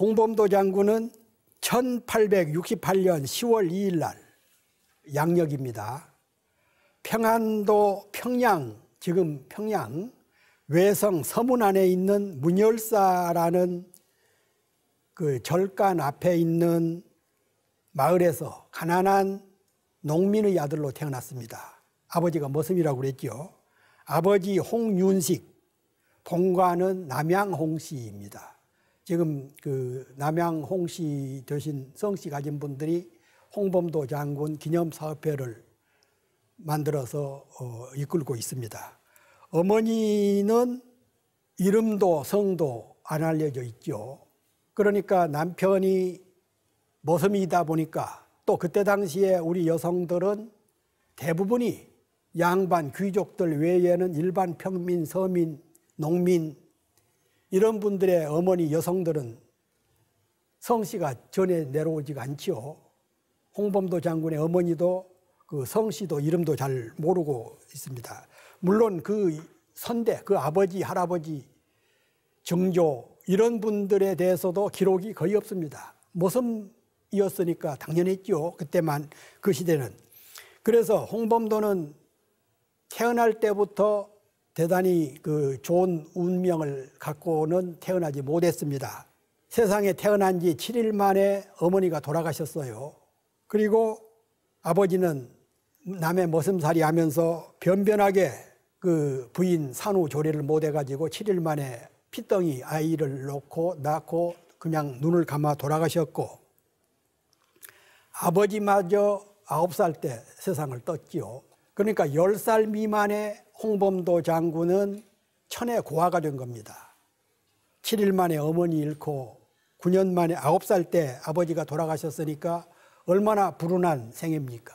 홍범도 장군은 1868년 10월 2일 날 양력입니다. 평안도 평양 지금 평양 외성 서문 안에 있는 문열사라는 그 절간 앞에 있는 마을에서 가난한 농민의 아들로 태어났습니다. 아버지가 머슴이라고 그랬죠. 아버지 홍윤식, 본관은 남양홍 씨입니다. 지금 그 남양 홍씨 되신 성씨 가진 분들이 홍범도 장군 기념사업회를 만들어서 어, 이끌고 있습니다. 어머니는 이름도 성도 안 알려져 있죠. 그러니까 남편이 머슴이다 보니까 또 그때 당시에 우리 여성들은 대부분이 양반 귀족들 외에는 일반 평민, 서민, 농민 이런 분들의 어머니 여성들은 성씨가 전에 내려오지가 않지요. 홍범도 장군의 어머니도 그 성씨도 이름도 잘 모르고 있습니다. 물론 그 선대, 그 아버지, 할아버지, 정조 이런 분들에 대해서도 기록이 거의 없습니다. 모섬이었으니까 당연했죠. 그때만 그 시대는. 그래서 홍범도는 태어날 때부터 대단히 그 좋은 운명을 갖고는 태어나지 못했습니다. 세상에 태어난 지 7일 만에 어머니가 돌아가셨어요. 그리고 아버지는 남의 머슴살이 하면서 변변하게 그 부인 산후 조리를 못해가지고 7일 만에 피덩이 아이를 놓고 낳고 그냥 눈을 감아 돌아가셨고 아버지마저 9살 때 세상을 떴지요. 그러니까 10살 미만의 홍범도 장군은 천의 고아가 된 겁니다. 7일 만에 어머니 잃고 9년 만에 9살 때 아버지가 돌아가셨으니까 얼마나 불운한 생입니까?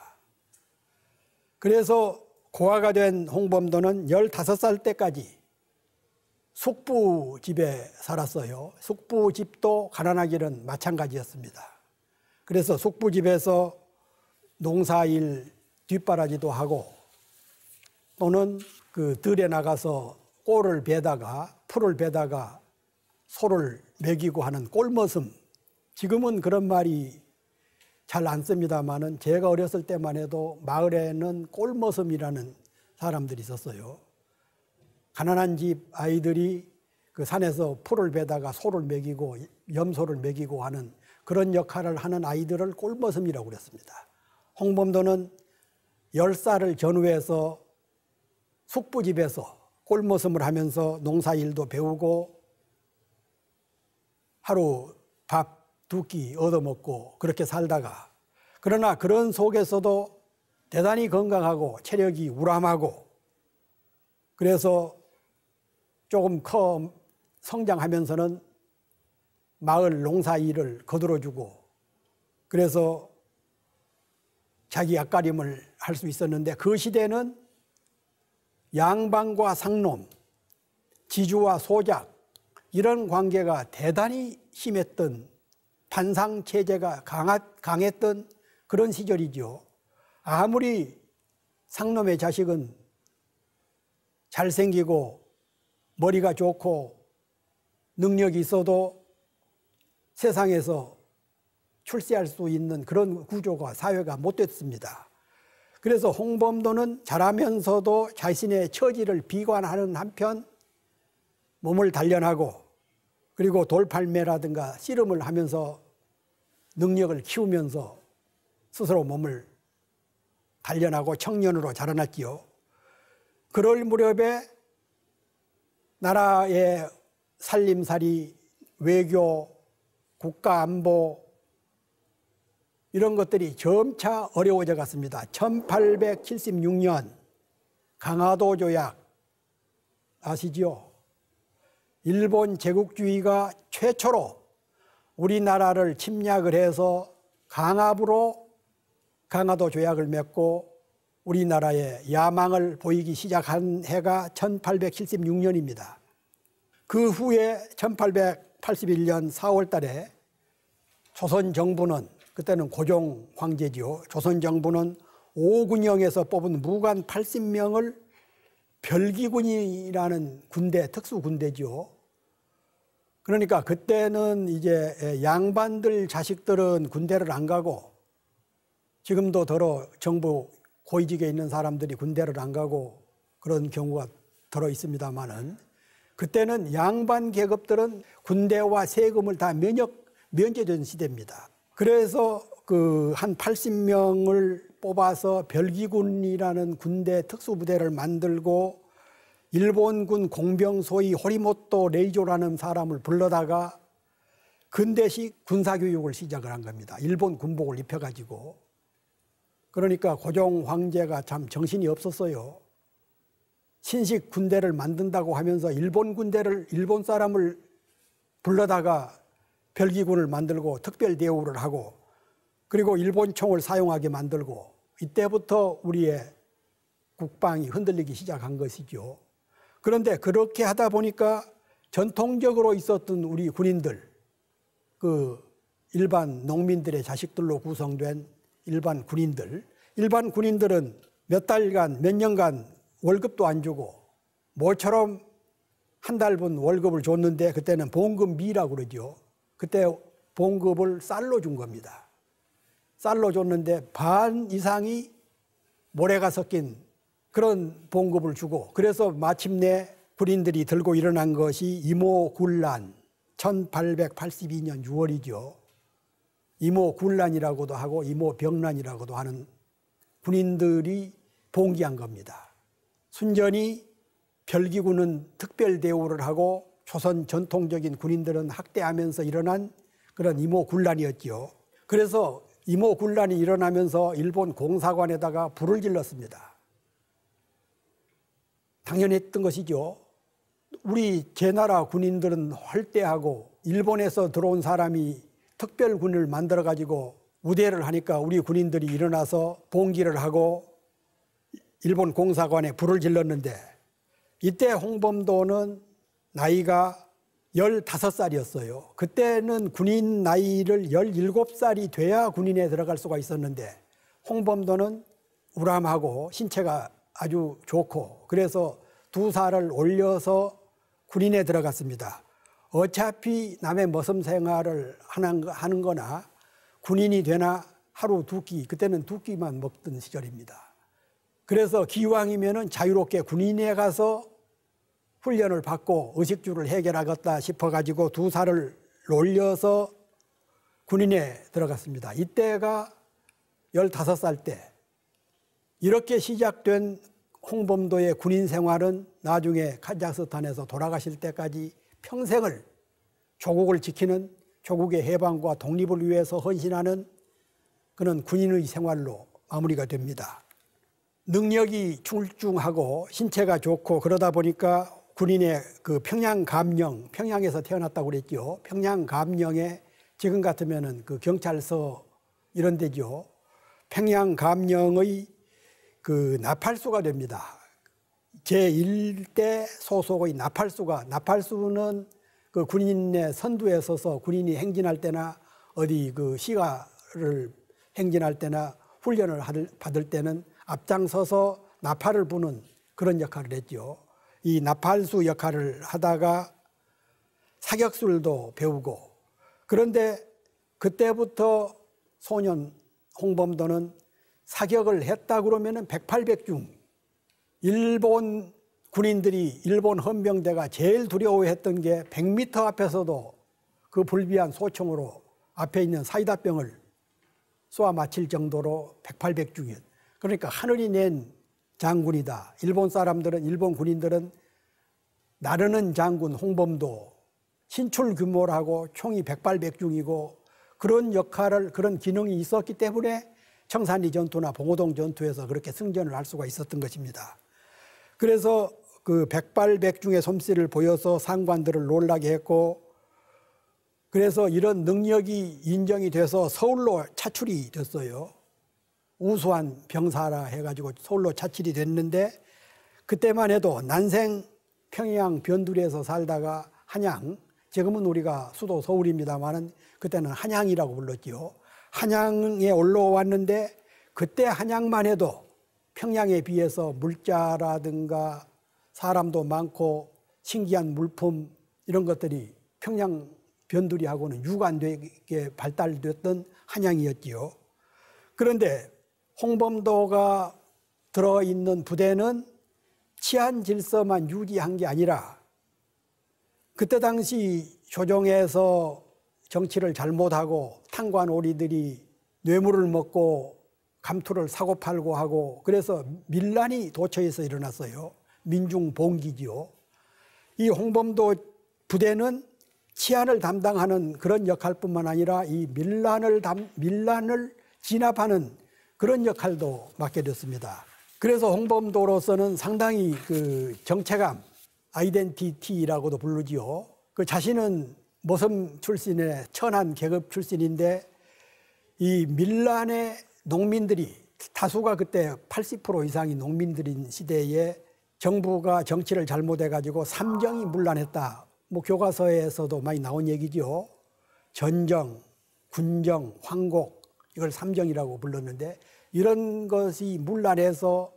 그래서 고아가 된 홍범도는 15살 때까지 숙부 집에 살았어요. 숙부 집도 가난하기는 마찬가지였습니다. 그래서 숙부 집에서 농사일 뒷바라지도 하고 또는 그 들에 나가서 꼴을 베다가 풀을 베다가 소를 먹이고 하는 꼴머슴. 지금은 그런 말이 잘 안씁니다마는 제가 어렸을 때만 해도 마을에는 꼴머슴이라는 사람들이 있었어요. 가난한 집 아이들이 그 산에서 풀을 베다가 소를 먹이고 염소를 먹이고 하는 그런 역할을 하는 아이들을 꼴머슴이라고 그랬습니다. 홍범도는 열사를 전후해서 숙부집에서 꼴모섬을 하면서 농사일도 배우고 하루 밥 두 끼 얻어먹고 그렇게 살다가 그러나 그런 속에서도 대단히 건강하고 체력이 우람하고 그래서 조금 커 성장하면서는 마을 농사 일을 거들어주고 그래서 자기 앞가림을 할 수 있었는데 그 시대는 양반과 상놈, 지주와 소작 이런 관계가 대단히 심했던 반상 체제가 강했던 그런 시절이죠. 아무리 상놈의 자식은 잘생기고 머리가 좋고 능력이 있어도 세상에서 출세할 수 있는 그런 구조가 사회가 못 됐습니다. 그래서 홍범도는 자라면서도 자신의 처지를 비관하는 한편 몸을 단련하고 그리고 돌팔매라든가 씨름을 하면서 능력을 키우면서 스스로 몸을 단련하고 청년으로 자라났지요. 그럴 무렵에 나라의 살림살이, 외교, 국가 안보, 이런 것들이 점차 어려워져 갔습니다. 1876년 강화도 조약 아시지요? 일본 제국주의가 최초로 우리나라를 침략을 해서 강압으로 강화도 조약을 맺고 우리나라의 야망을 보이기 시작한 해가 1876년입니다. 그 후에 1881년 4월 달에 조선 정부는 그때는 고종 황제지요. 조선 정부는 오군영에서 뽑은 무관 80명을 별기군이라는 군대, 특수군대지요. 그러니까 그때는 이제 양반들 자식들은 군대를 안 가고 지금도 더러 정부 고위직에 있는 사람들이 군대를 안 가고 그런 경우가 들어 있습니다만은 그때는 양반 계급들은 군대와 세금을 다 면역 면제된 시대입니다. 그래서 그 한 80명을 뽑아서 별기군이라는 군대 특수부대를 만들고 일본군 공병소의 호리모토 레이조라는 사람을 불러다가 근대식 군사교육을 시작을 한 겁니다. 일본 군복을 입혀가지고. 그러니까 고종 황제가 참 정신이 없었어요. 신식 군대를 만든다고 하면서 일본 군대를, 일본 사람을 불러다가 별기군을 만들고 특별 대우를 하고 그리고 일본총을 사용하게 만들고 이때부터 우리의 국방이 흔들리기 시작한 것이죠. 그런데 그렇게 하다 보니까 전통적으로 있었던 우리 군인들, 그 일반 농민들의 자식들로 구성된 일반 군인들, 일반 군인들은 몇 달간, 몇 년간 월급도 안 주고 모처럼 한 달분 월급을 줬는데 그때는 봉금미라고 그러죠. 그때 봉급을 쌀로 준 겁니다. 쌀로 줬는데 반 이상이 모래가 섞인 그런 봉급을 주고 그래서 마침내 불인들이 들고 일어난 것이 이모군란 1882년 6월이죠. 이모군란이라고도 하고 이모병란이라고도 하는 군인들이 봉기한 겁니다. 순전히 별기군은 특별 대우를 하고 조선 전통적인 군인들은 학대하면서 일어난 그런 임오군란이었지요. 그래서 임오군란이 일어나면서 일본 공사관에다가 불을 질렀습니다. 당연했던 것이죠. 우리 제 나라 군인들은 헐대하고 일본에서 들어온 사람이 특별군을 만들어 가지고 우대를 하니까 우리 군인들이 일어나서 봉기를 하고 일본 공사관에 불을 질렀는데 이때 홍범도는 나이가 15살이었어요. 그때는 군인 나이를 17살이 돼야 군인에 들어갈 수가 있었는데 홍범도는 우람하고 신체가 아주 좋고 그래서 두 살을 올려서 군인에 들어갔습니다. 어차피 남의 머슴 생활을 하는 거나 군인이 되나 하루 두 끼, 그때는 두 끼만 먹던 시절입니다. 그래서 기왕이면 자유롭게 군인에 가서 훈련을 받고 의식주를 해결하겠다 싶어가지고 두 살을 놀려서 군인에 들어갔습니다. 이때가 15살 때. 이렇게 시작된 홍범도의 군인 생활은 나중에 카자흐스탄에서 돌아가실 때까지 평생을 조국을 지키는 조국의 해방과 독립을 위해서 헌신하는 그런 군인의 생활로 마무리가 됩니다. 능력이 출중하고 신체가 좋고 그러다 보니까 군인의 그 평양 감령, 평양에서 태어났다고 그랬죠. 평양 감령에 지금 같으면은 그 경찰서 이런 데죠. 평양 감령의 그 나팔수가 됩니다. 제1대 소속의 나팔수가, 나팔수는 그 군인의 선두에 서서 군인이 행진할 때나 어디 그 시가를 행진할 때나 훈련을 받을 때는 앞장서서 나팔을 부는 그런 역할을 했죠. 이 나팔수 역할을 하다가 사격술도 배우고 그런데 그때부터 소년 홍범도는 사격을 했다 그러면은 백팔백중 일본 군인들이 일본 헌병대가 제일 두려워했던 게 100m 앞에서도 그 불비한 소총으로 앞에 있는 사이다병을 쏘아 맞힐 정도로 백팔백중이었. 그러니까 하늘이 낸 장군이다. 일본 사람들은 일본 군인들은 나르는 장군 홍범도 신출규몰하고 총이 백발백중이고 그런 역할을 그런 기능이 있었기 때문에 청산리 전투나 봉오동 전투에서 그렇게 승전을 할 수가 있었던 것입니다. 그래서 그 백발백중의 솜씨를 보여서 상관들을 놀라게 했고 그래서 이런 능력이 인정이 돼서 서울로 차출이 됐어요. 우수한 병사라 해가지고 서울로 차출이 됐는데 그때만 해도 난생 평양 변두리에서 살다가 한양 지금은 우리가 수도 서울입니다만은 그때는 한양이라고 불렀지요. 한양에 올라왔는데 그때 한양만 해도 평양에 비해서 물자라든가 사람도 많고 신기한 물품 이런 것들이 평양 변두리하고는 유관되게 발달됐던 한양이었지요. 그런데 홍범도가 들어 있는 부대는 치안 질서만 유지한 게 아니라 그때 당시 조정에서 정치를 잘못하고 탄관오리들이 뇌물을 먹고 감투를 사고 팔고 하고 그래서 밀란이 도처에서 일어났어요. 민중 봉기지요. 이 홍범도 부대는 치안을 담당하는 그런 역할뿐만 아니라 이 밀란을 담, 밀란을 진압하는 그런 역할도 맡게 됐습니다. 그래서 홍범도로서는 상당히 그 정체감, 아이덴티티라고도 부르지요. 그 자신은 모섬 출신의 천안 계급 출신인데 이 밀란의 농민들이 다수가 그때 80% 이상이 농민들인 시대에 정부가 정치를 잘못해가지고 삼정이 물란했다. 뭐 교과서에서도 많이 나온 얘기죠. 전정, 군정, 황곡, 이걸 삼정이라고 불렀는데 이런 것이 물란해서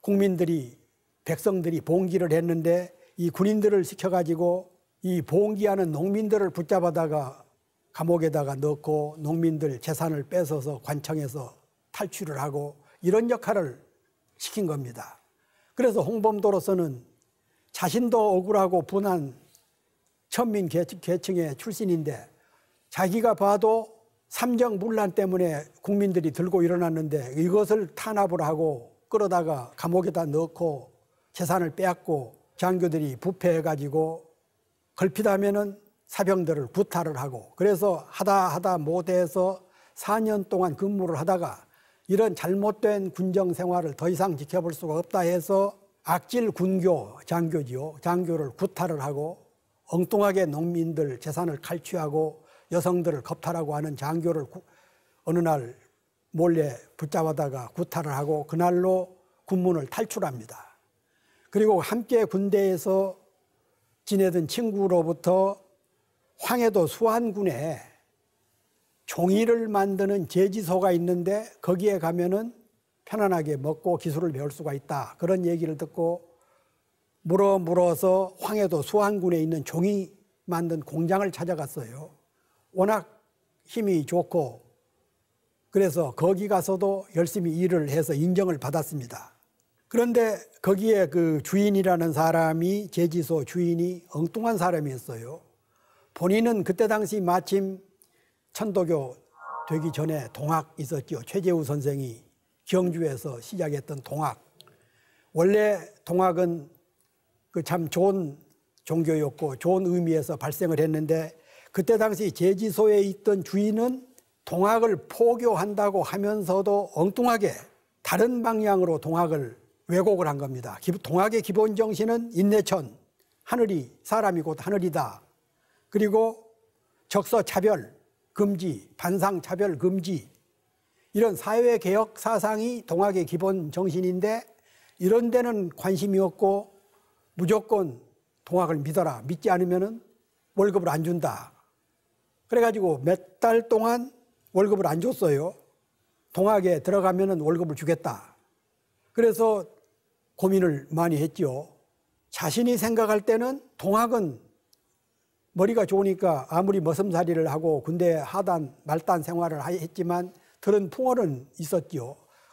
국민들이 백성들이 봉기를 했는데 이 군인들을 시켜가지고 이 봉기하는 농민들을 붙잡아다가 감옥에다가 넣고 농민들 재산을 뺏어서 관청에서 탈출을 하고 이런 역할을 시킨 겁니다. 그래서 홍범도로서는 자신도 억울하고 분한 천민 계층의 출신인데 자기가 봐도 삼정 문란 때문에 국민들이 들고 일어났는데 이것을 탄압을 하고 끌어다가 감옥에다 넣고 재산을 빼앗고 장교들이 부패해가지고 걸핏하면은 사병들을 구타를 하고 그래서 하다 하다 못해서 4년 동안 근무를 하다가 이런 잘못된 군정 생활을 더 이상 지켜볼 수가 없다 해서 악질 군교 장교지요 장교를 구타를 하고 엉뚱하게 농민들 재산을 칼취하고 여성들을 겁탈하고 하는 장교를 구, 어느 날 몰래 붙잡아다가 구타를 하고 그날로 군문을 탈출합니다. 그리고 함께 군대에서 지내던 친구로부터 황해도 수안군에 종이를 만드는 제지소가 있는데 거기에 가면은 편안하게 먹고 기술을 배울 수가 있다. 그런 얘기를 듣고 물어 물어서 황해도 수안군에 있는 종이 만든 공장을 찾아갔어요. 워낙 힘이 좋고 그래서 거기 가서도 열심히 일을 해서 인정을 받았습니다. 그런데 거기에 그 주인이라는 사람이 제지소 주인이 엉뚱한 사람이었어요. 본인은 그때 당시 마침 천도교 되기 전에 동학 있었죠 최재우 선생이 경주에서 시작했던 동학. 원래 동학은 그 참 좋은 종교였고 좋은 의미에서 발생을 했는데 그때 당시 제지소에 있던 주인은 동학을 포교한다고 하면서도 엉뚱하게 다른 방향으로 동학을 왜곡을 한 겁니다. 동학의 기본 정신은 인내천, 하늘이 사람이 곧 하늘이다. 그리고 적서 차별 금지, 반상 차별 금지 이런 사회 개혁 사상이 동학의 기본 정신인데 이런 데는 관심이 없고 무조건 동학을 믿어라. 믿지 않으면 월급을 안 준다. 그래가지고 몇 달 동안 월급을 안 줬어요. 동학에 들어가면 월급을 주겠다. 그래서 고민을 많이 했지 자신이 생각할 때는 동학은 머리가 좋으니까 아무리 머슴살이를 하고 군대 하단 말단 생활을 했지만 들은 풍월은 있었지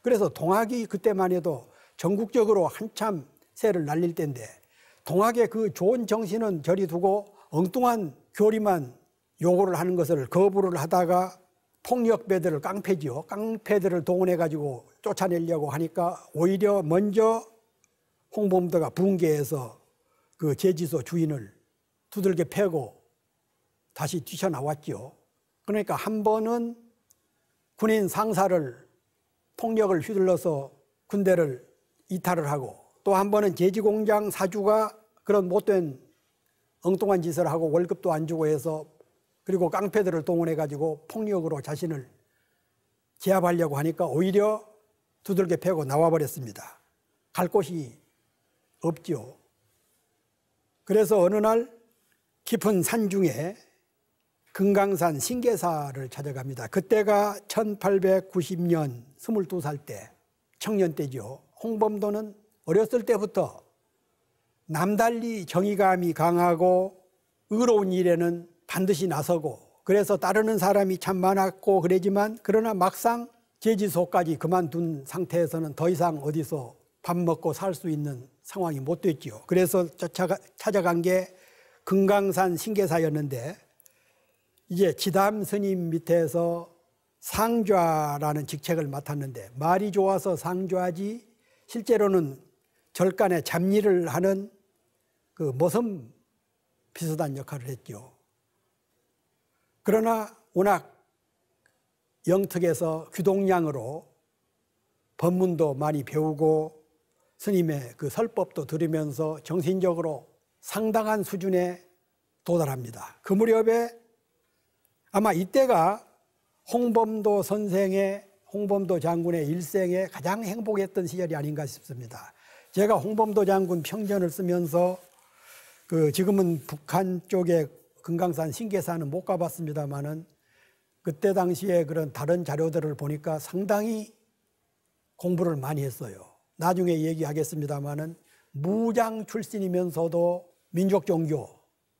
그래서 동학이 그때만 해도 전국적으로 한참 새를 날릴 때인데 동학의 그 좋은 정신은 저리 두고 엉뚱한 교리만 요구를 하는 것을 거부를 하다가 폭력배들을 깡패지요. 깡패들을 동원해가지고 쫓아내려고 하니까 오히려 먼저 홍범도가 붕괴해서 그 제지소 주인을 두들겨 패고 다시 뛰쳐나왔지요. 그러니까 한 번은 군인 상사를 폭력을 휘둘러서 군대를 이탈을 하고 또 한 번은 제지공장 사주가 그런 못된 엉뚱한 짓을 하고 월급도 안 주고 해서 그리고 깡패들을 동원해가지고 폭력으로 자신을 제압하려고 하니까 오히려 두들겨 패고 나와버렸습니다. 갈 곳이 없지요. 그래서 어느 날 깊은 산 중에 금강산 신계사를 찾아갑니다. 그때가 1890년 22살 때 청년 때죠. 홍범도는 어렸을 때부터 남달리 정의감이 강하고 의로운 일에는 반드시 나서고 그래서 따르는 사람이 참 많았고 그러지만 그러나 막상 제지소까지 그만둔 상태에서는 더 이상 어디서 밥 먹고 살 수 있는 상황이 못 됐지요. 그래서 쫓아가, 찾아간 게 금강산 신계사였는데 이제 지담 스님 밑에서 상좌라는 직책을 맡았는데 말이 좋아서 상좌지 실제로는 절간에 잡일을 하는 그 모섬 비슷한 역할을 했죠. 그러나 워낙 영특에서 귀동량으로 법문도 많이 배우고 스님의 그 설법도 들으면서 정신적으로 상당한 수준에 도달합니다. 그 무렵에 아마 이때가 홍범도 선생의 홍범도 장군의 일생에 가장 행복했던 시절이 아닌가 싶습니다. 제가 홍범도 장군 평전을 쓰면서 그 지금은 북한 쪽에 금강산 신계산은 못 가봤습니다만은 그때 당시에 그런 다른 자료들을 보니까 상당히 공부를 많이 했어요. 나중에 얘기하겠습니다만은 무장 출신이면서도 민족 종교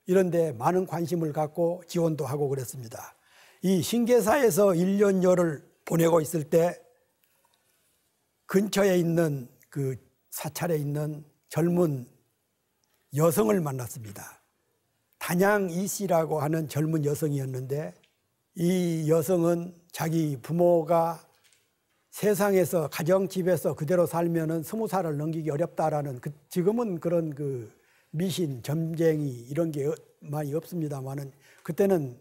이런 데 많은 관심을 갖고 지원도 하고 그랬습니다. 이 신계사에서 1년여를 보내고 있을 때 근처에 있는 그 사찰에 있는 젊은 여성을 만났습니다. 단양 이씨라고 하는 젊은 여성이었는데 이 여성은 자기 부모가 세상에서 가정집에서 그대로 살면은 스무 살을 넘기기 어렵다라는 그 지금은 그런 그 미신 점쟁이 이런 게 많이 없습니다만은 그때는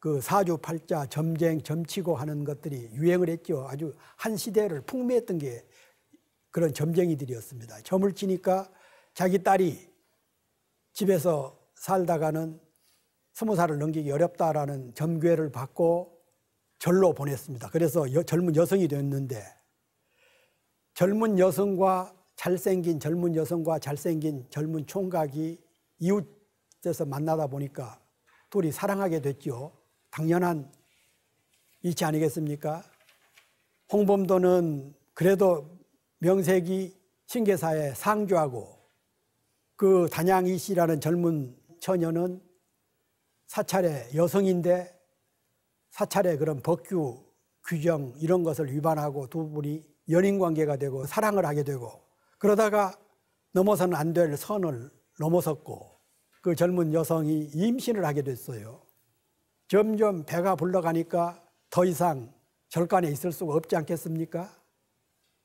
그 사주팔자 점쟁 점치고 하는 것들이 유행을 했죠. 아주 한 시대를 풍미했던 게 그런 점쟁이들이었습니다. 점을 치니까 자기 딸이 집에서 살다가는 스무 살을 넘기기 어렵다라는 점괘를 받고 절로 보냈습니다. 그래서 여, 젊은 여성이 됐는데 젊은 여성과 잘생긴 젊은 여성과 잘생긴 젊은 총각이 이웃에서 만나다 보니까 둘이 사랑하게 됐죠. 당연한 이치 아니겠습니까? 홍범도는 그래도 명색이 신계사에 상주하고 그 단양이 씨라는 젊은 처녀는 사찰의 여성인데 사찰의 그런 법규 규정 이런 것을 위반하고 두 분이 연인 관계가 되고 사랑을 하게 되고 그러다가 넘어서는 안 될 선을 넘어섰고 그 젊은 여성이 임신을 하게 됐어요. 점점 배가 불러가니까 더 이상 절간에 있을 수가 없지 않겠습니까?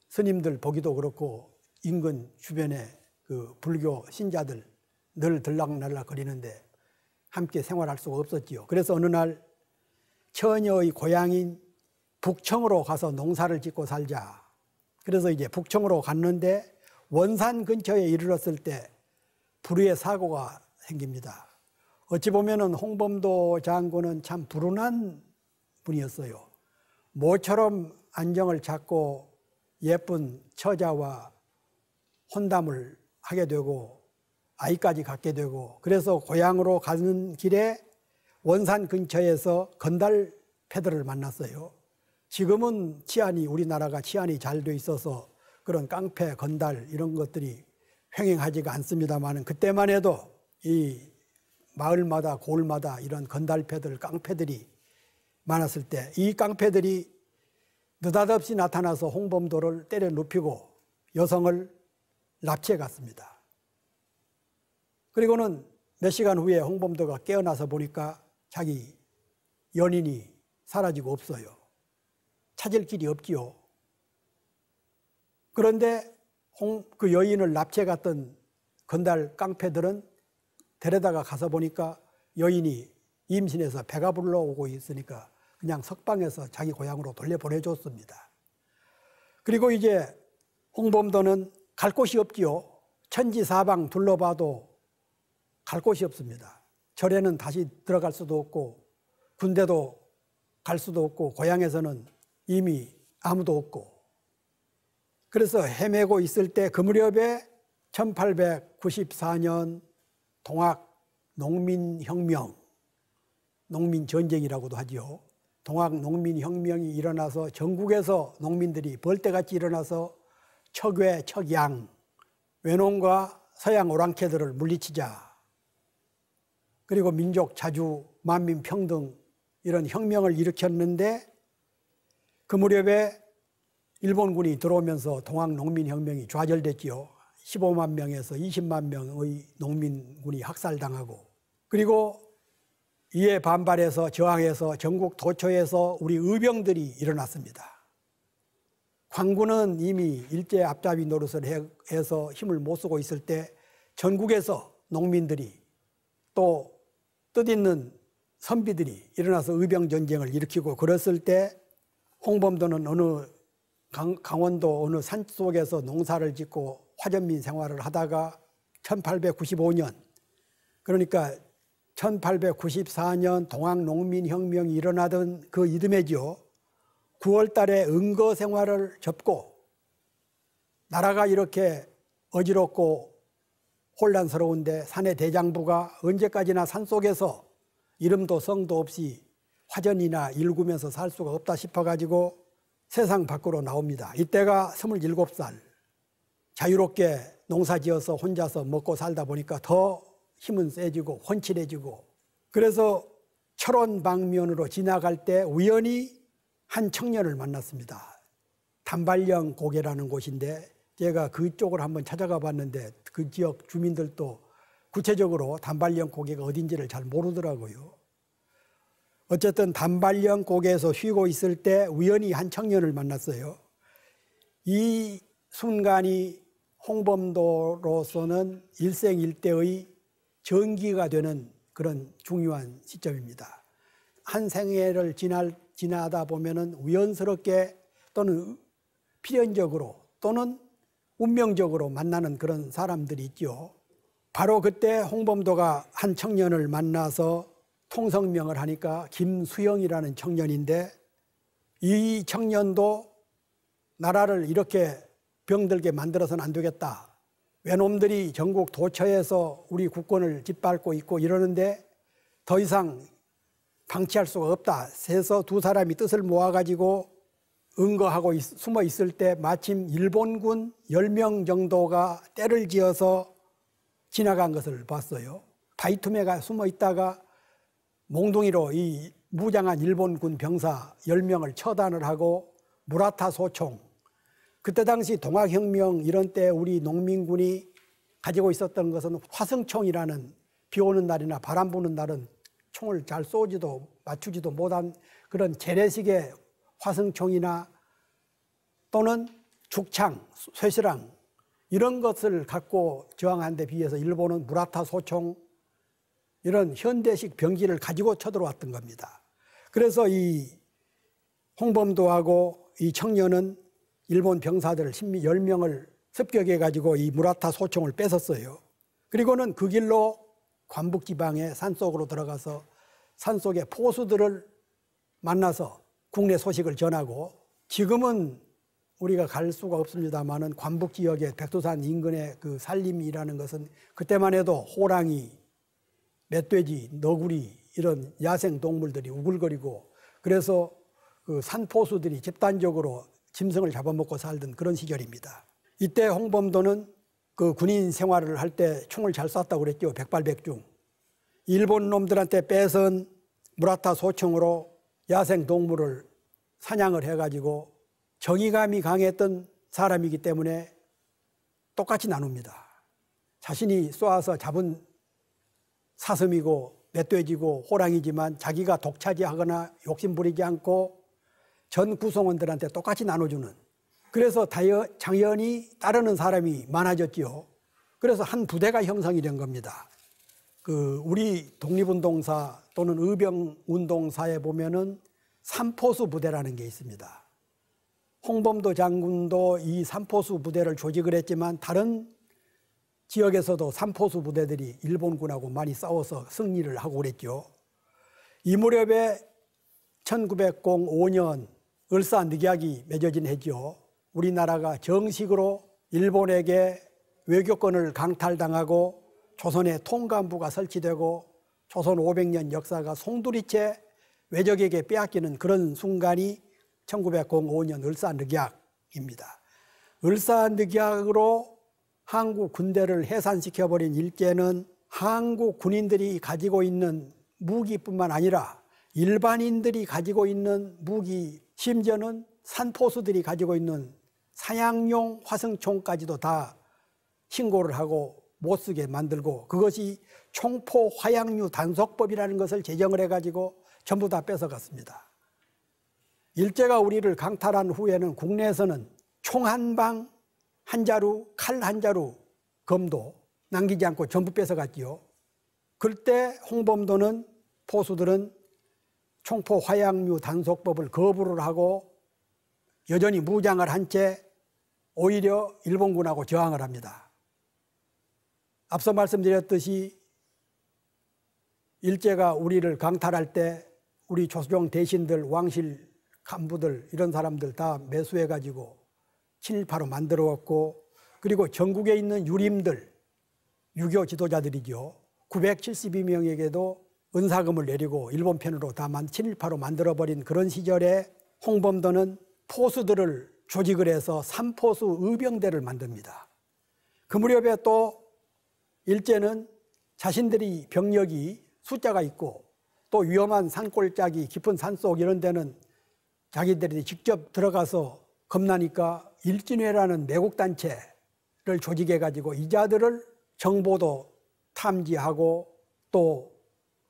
스님들 보기도 그렇고 인근 주변에그 불교 신자들 늘 들락날락 거리는데 함께 생활할 수가 없었지요. 그래서 어느 날 처녀의 고향인 북청으로 가서 농사를 짓고 살자. 그래서 이제 북청으로 갔는데 원산 근처에 이르렀을 때 불의의 사고가 생깁니다. 어찌 보면은 홍범도 장군은 참 불운한 분이었어요. 모처럼 안정을 찾고 예쁜 처자와 혼담을 하게 되고 아이까지 갖게 되고 그래서 고향으로 가는 길에 원산 근처에서 건달 패들을 만났어요. 지금은 치안이 우리나라가 치안이 잘 돼 있어서 그런 깡패, 건달 이런 것들이 횡행하지가 않습니다만은 그때만 해도 이 마을마다 골마다 이런 건달패들, 깡패들이 많았을 때 이 깡패들이 느닷없이 나타나서 홍범도를 때려 눕히고 여성을 납치해 갔습니다. 그리고는 몇 시간 후에 홍범도가 깨어나서 보니까 자기 연인이 사라지고 없어요. 찾을 길이 없지요. 그런데 홍, 그 여인을 납치해 갔던 건달 깡패들은 데려다가 가서 보니까 여인이 임신해서 배가 불러오고 있으니까 그냥 석방해서 자기 고향으로 돌려보내줬습니다. 그리고 이제 홍범도는 갈 곳이 없지요. 천지사방 둘러봐도 갈 곳이 없습니다. 절에는 다시 들어갈 수도 없고 군대도 갈 수도 없고 고향에서는 이미 아무도 없고 그래서 헤매고 있을 때 그 무렵에 1894년 동학 농민혁명, 농민전쟁이라고도 하지요. 동학 농민혁명이 일어나서 전국에서 농민들이 벌떼같이 일어나서 척외, 척양, 외농과 서양 오랑캐들을 물리치자 그리고 민족 자주, 만민 평등 이런 혁명을 일으켰는데 그 무렵에 일본군이 들어오면서 동학 농민 혁명이 좌절됐지요. 15만 명에서 20만 명의 농민군이 학살당하고 그리고 이에 반발해서 저항해서 전국 도처에서 우리 의병들이 일어났습니다. 광군은 이미 일제 앞잡이 노릇을 해서 힘을 못 쓰고 있을 때 전국에서 농민들이 또 뜻있는 선비들이 일어나서 의병 전쟁을 일으키고 그랬을 때 홍범도는 어느 강, 강원도 어느 산 속에서 농사를 짓고 화전민 생활을 하다가 1895년 그러니까 1894년 동학농민혁명이 일어나던 그 이듬해지요. 9월 달에 은거 생활을 접고 나라가 이렇게 어지럽고 혼란스러운데 산의 대장부가 언제까지나 산속에서 이름도 성도 없이 화전이나 일구면서 살 수가 없다 싶어가지고 세상 밖으로 나옵니다. 이때가 27살. 자유롭게 농사 지어서 혼자서 먹고 살다 보니까 더 힘은 세지고 훤칠해지고 그래서 철원 방면으로 지나갈 때 우연히 한 청년을 만났습니다. 단발령 고개라는 곳인데 제가 그쪽을 한번 찾아가 봤는데 그 지역 주민들도 구체적으로 단발령 고개가 어딘지를 잘 모르더라고요. 어쨌든 단발령 고개에서 쉬고 있을 때 우연히 한 청년을 만났어요. 이 순간이 홍범도로서는 일생일대의 전기가 되는 그런 중요한 시점입니다. 한 생애를 지날, 지나다 보면 우연스럽게 또는 필연적으로 또는 운명적으로 만나는 그런 사람들이 있죠. 바로 그때 홍범도가 한 청년을 만나서 통성명을 하니까 김수영이라는 청년인데 이 청년도 나라를 이렇게 병들게 만들어서는 안 되겠다. 외놈들이 전국 도처에서 우리 국권을 짓밟고 있고 이러는데 더 이상 방치할 수가 없다. 해서 두 사람이 뜻을 모아가지고 응거하고 있, 숨어 있을 때 마침 일본군 10명 정도가 때를 지어서 지나간 것을 봤어요. 바이투메가 숨어 있다가 몽둥이로 이 무장한 일본군 병사 10명을 처단을 하고 무라타 소총. 그때 당시 동학혁명 이런 때 우리 농민군이 가지고 있었던 것은 화성총이라는비 오는 날이나 바람 부는 날은 총을 잘 쏘지도 맞추지도 못한 그런 재래식의 화성총이나 또는 죽창, 쇠시랑 이런 것을 갖고 저항한 데 비해서 일본은 무라타 소총 이런 현대식 병기를 가지고 쳐들어왔던 겁니다. 그래서 이 홍범도하고 이 청년은 일본 병사들 10명을 습격해 가지고 이 무라타 소총을 뺏었어요. 그리고는 그 길로 관북 지방의 산속으로 들어가서 산속의 포수들을 만나서 국내 소식을 전하고 지금은 우리가 갈 수가 없습니다만은 관북 지역의 백두산 인근의 그 산림이라는 것은 그때만 해도 호랑이, 멧돼지, 너구리 이런 야생 동물들이 우글거리고 그래서 그 산포수들이 집단적으로 짐승을 잡아먹고 살던 그런 시절입니다. 이때 홍범도는 그 군인 생활을 할 때 총을 잘 쐈다고 그랬죠. 백발백중. 일본 놈들한테 뺏은 무라타 소총으로 야생 동물을 사냥을 해가지고 정의감이 강했던 사람이기 때문에 똑같이 나눕니다. 자신이 쏘아서 잡은 사슴이고 멧돼지고 호랑이지만 자기가 독차지하거나 욕심부리지 않고 전 구성원들한테 똑같이 나눠주는 그래서 다여 장연히 따르는 사람이 많아졌지요. 그래서 한 부대가 형성이 된 겁니다. 그 우리 독립운동사 또는 의병운동사에 보면은 삼포수 부대라는 게 있습니다. 홍범도 장군도 이 삼포수 부대를 조직을 했지만 다른 지역에서도 삼포수 부대들이 일본군하고 많이 싸워서 승리를 하고 그랬죠. 이 무렵에 1905년 을사 늑약이 맺어진 해죠. 우리나라가 정식으로 일본에게 외교권을 강탈당하고 조선의 통감부가 설치되고 조선 500년 역사가 송두리째 외적에게 빼앗기는 그런 순간이 1905년 을사늑약입니다. 을사늑약으로 한국 군대를 해산시켜버린 일제는 한국 군인들이 가지고 있는 무기뿐만 아니라 일반인들이 가지고 있는 무기, 심지어는 산포수들이 가지고 있는 사양용화성총까지도다 신고를 하고 못 쓰게 만들고 그것이 총포 화약류 단속법이라는 것을 제정을 해가지고 전부 다 뺏어갔습니다. 일제가 우리를 강탈한 후에는 국내에서는 총 한 방, 한 자루, 칼 한 자루, 검도 남기지 않고 전부 뺏어갔지요. 그때 홍범도는 포수들은 총포 화약류 단속법을 거부를 하고 여전히 무장을 한 채 오히려 일본군하고 저항을 합니다. 앞서 말씀드렸듯이 일제가 우리를 강탈할 때 우리 조수종 대신들, 왕실 간부들 이런 사람들 다 매수해 가지고 친일파로 만들어왔고 그리고 전국에 있는 유림들 유교 지도자들이죠. 972명에게도 은사금을 내리고 일본 편으로 다만 친일파로 만들어버린 그런 시절에 홍범도는 포수들을 조직을 해서 삼포수 의병대를 만듭니다. 그 무렵에 또 일제는 자신들이 병력이 숫자가 있고 또 위험한 산골짜기 깊은 산속 이런 데는 자기들이 직접 들어가서 겁나니까 일진회라는 내국단체를 조직해가지고 이자들을 정보도 탐지하고 또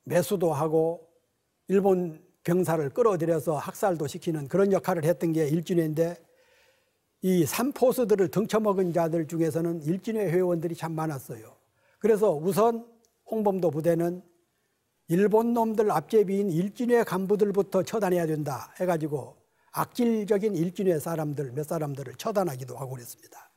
매수도 하고 일본 병사를 끌어들여서 학살도 시키는 그런 역할을 했던 게 일진회인데 이산포수들을 등쳐먹은 자들 중에서는 일진회 회원들이 참 많았어요. 그래서 우선 홍범도 부대는 일본 놈들 앞제비인 일진회 간부들부터 처단해야 된다 해가지고 악질적인 일진회 사람들 몇 사람들을 처단하기도 하고 그랬습니다.